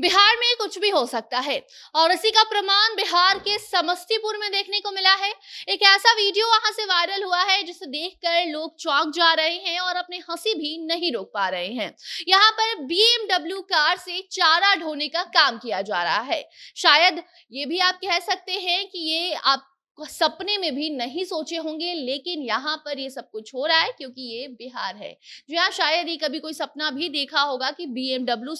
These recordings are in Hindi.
बिहार में कुछ भी हो सकता है और इसी का प्रमाण बिहार के समस्तीपुर में देखने को मिला है एक ऐसा वीडियो वहां से वायरल हुआ है जिसे देखकर लोग चौंक जा रहे हैं और अपने हंसी भी नहीं रोक पा रहे हैं यहाँ पर बीएमडब्ल्यू कार से चारा ढोने का काम किया जा रहा है शायद ये भी आप कह सकते हैं कि ये आप सपने में भी नहीं सोचे होंगे लेकिन यहाँ पर ये सब कुछ हो रहा है क्योंकि ये बिहार है जो यहाँ शायद ही कभी कोई सपना भी देखा होगा कि बी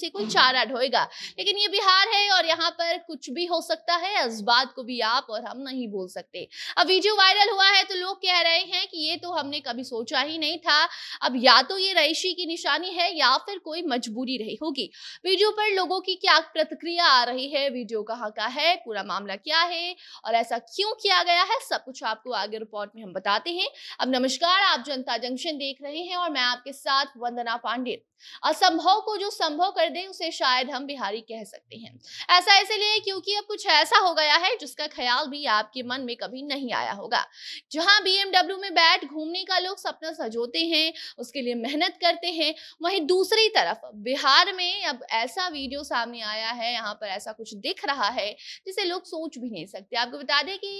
से कोई चारा ढोएगा लेकिन ये बिहार है और यहाँ पर कुछ भी हो सकता है इस बात को भी आप और हम नहीं बोल सकते अब वीडियो वायरल हुआ है तो लोग कह रहे हैं कि ये तो हमने कभी सोचा ही नहीं था अब या तो ये रईशी की निशानी है या फिर कोई मजबूरी रही होगी वीडियो पर लोगों की क्या प्रतिक्रिया आ रही है वीडियो कहाँ का है पूरा मामला क्या है और ऐसा क्यों किया गया गया है सब कुछ आपको आगे रिपोर्ट में हम बताते हैं अब नमस्कार आप जनता जंक्शन देख रहे हैं और मैं आपके साथ वंदना पांडे असंभव को जो संभव कर दे उसे शायद हम बिहारी कह सकते हैं ऐसा इसलिए क्योंकि अब कुछ ऐसा हो गया है जिसका ख्याल भी आपके मन में कभी नहीं आया होगा जहां बीएमडब्ल्यू में बैठ घूमने का लोग सपना सजोते हैं उसके लिए मेहनत करते हैं वहीं दूसरी तरफ बिहार में अब ऐसा वीडियो सामने आया है यहाँ पर ऐसा कुछ दिख रहा है जिसे लोग सोच भी नहीं सकते आपको बता दें कि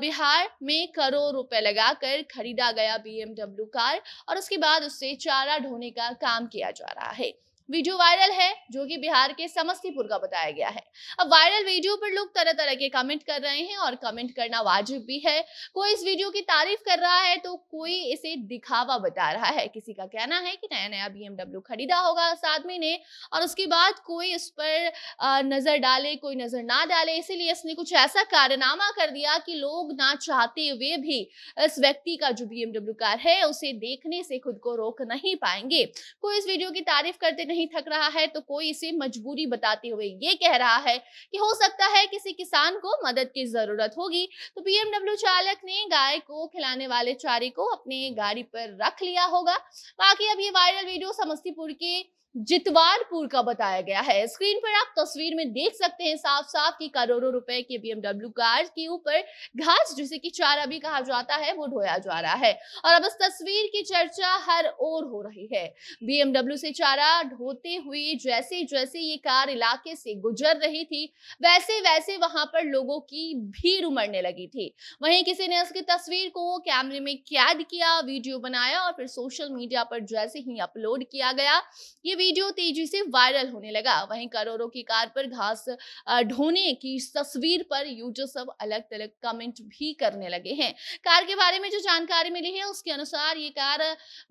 बिहार में करोड़ रुपए लगाकर खरीदा गया बीएमडब्ल्यू कार और उसके बाद उससे चारा ढोने का काम किया जा रहा है वीडियो वायरल है जो कि बिहार के समस्तीपुर का बताया गया है अब वायरल वीडियो पर लोग तरह तरह के कमेंट कर रहे हैं और कमेंट करना वाजिब भी है कोई इस वीडियो की तारीफ कर रहा है तो कोई इसे दिखावा बता रहा है किसी का कहना है कि नया नया बीएमडब्ल्यू खरीदा होगा उस आदमी ने और उसके बाद कोई इस पर नजर डाले कोई नजर ना डाले इसीलिए इसने कुछ ऐसा कारनामा कर दिया कि लोग ना चाहते हुए भी इस व्यक्ति का जो बी कार है उसे देखने से खुद को रोक नहीं पाएंगे कोई इस वीडियो की तारीफ करते नहीं नहीं थक रहा है तो कोई इसे मजबूरी बताते हुए ये कह रहा है कि हो सकता है किसी किसान को मदद की जरूरत होगी तो बीएमडब्ल्यू चालक ने गाय को खिलाने वाले चारे को अपने गाड़ी पर रख लिया होगा बाकी अब ये वायरल वीडियो समस्तीपुर के जितवारपुर का बताया गया है स्क्रीन पर आप तस्वीर में देख सकते हैं साफ साफ कि करोड़ों रुपए के बीएमडब्ल्यू कार के ऊपर घास जिसे कि चारा भी कहा जाता है वो ढोया जा रहा है और अब इस तस्वीर की चर्चा हर ओर हो रही है बीएमडब्ल्यू से चारा ढोते हुए जैसे जैसे ये कार इलाके से गुजर रही थी वैसे वैसे वहां पर लोगों की भीड़ उमड़ने लगी थी वहीं किसी ने उसकी तस्वीर को कैमरे में कैद किया वीडियो बनाया और फिर सोशल मीडिया पर जैसे ही अपलोड किया गया ये वीडियो तेजी से वायरल होने लगा वहीं करोड़ों की कार पर घास ढोने की तस्वीर पर यूजर्स अब अलग तलग कमेंट भी करने लगे हैं कार के बारे में जो जानकारी मिली है उसके अनुसार ये कार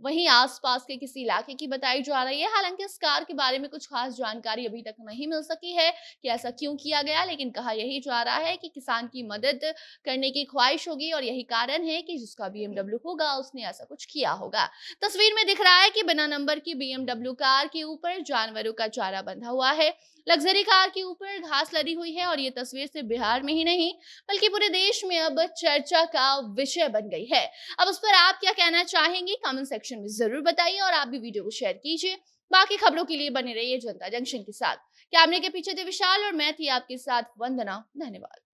वहीं आसपास के किसी इलाके की बताई जा रही है हालांकि इस कार के बारे में कुछ खास जानकारी अभी तक नहीं मिल सकी है कि ऐसा क्यों किया गया लेकिन कहा यही जा रहा है कि किसान की मदद करने की ख्वाहिश होगी और यही कारण है कि जिसका बीएमडब्ल्यू होगा उसने ऐसा कुछ किया होगा तस्वीर में दिख रहा है कि बिना नंबर की बीएमडब्ल्यू कार के ऊपर जानवरों का चारा बंधा हुआ है लग्जरी कार के ऊपर घास लदी हुई है और ये तस्वीर सिर्फ बिहार में ही नहीं बल्कि पूरे देश में अब चर्चा का विषय बन गई है अब उस पर आप क्या कहना चाहेंगे कमेंट सेक्शन में जरूर बताइए और आप भी वीडियो को शेयर कीजिए बाकी खबरों के लिए बने रहिए जनता जंक्शन के साथ कैमरे के पीछे थे विशाल और मैं थी आपके साथ वंदना धन्यवाद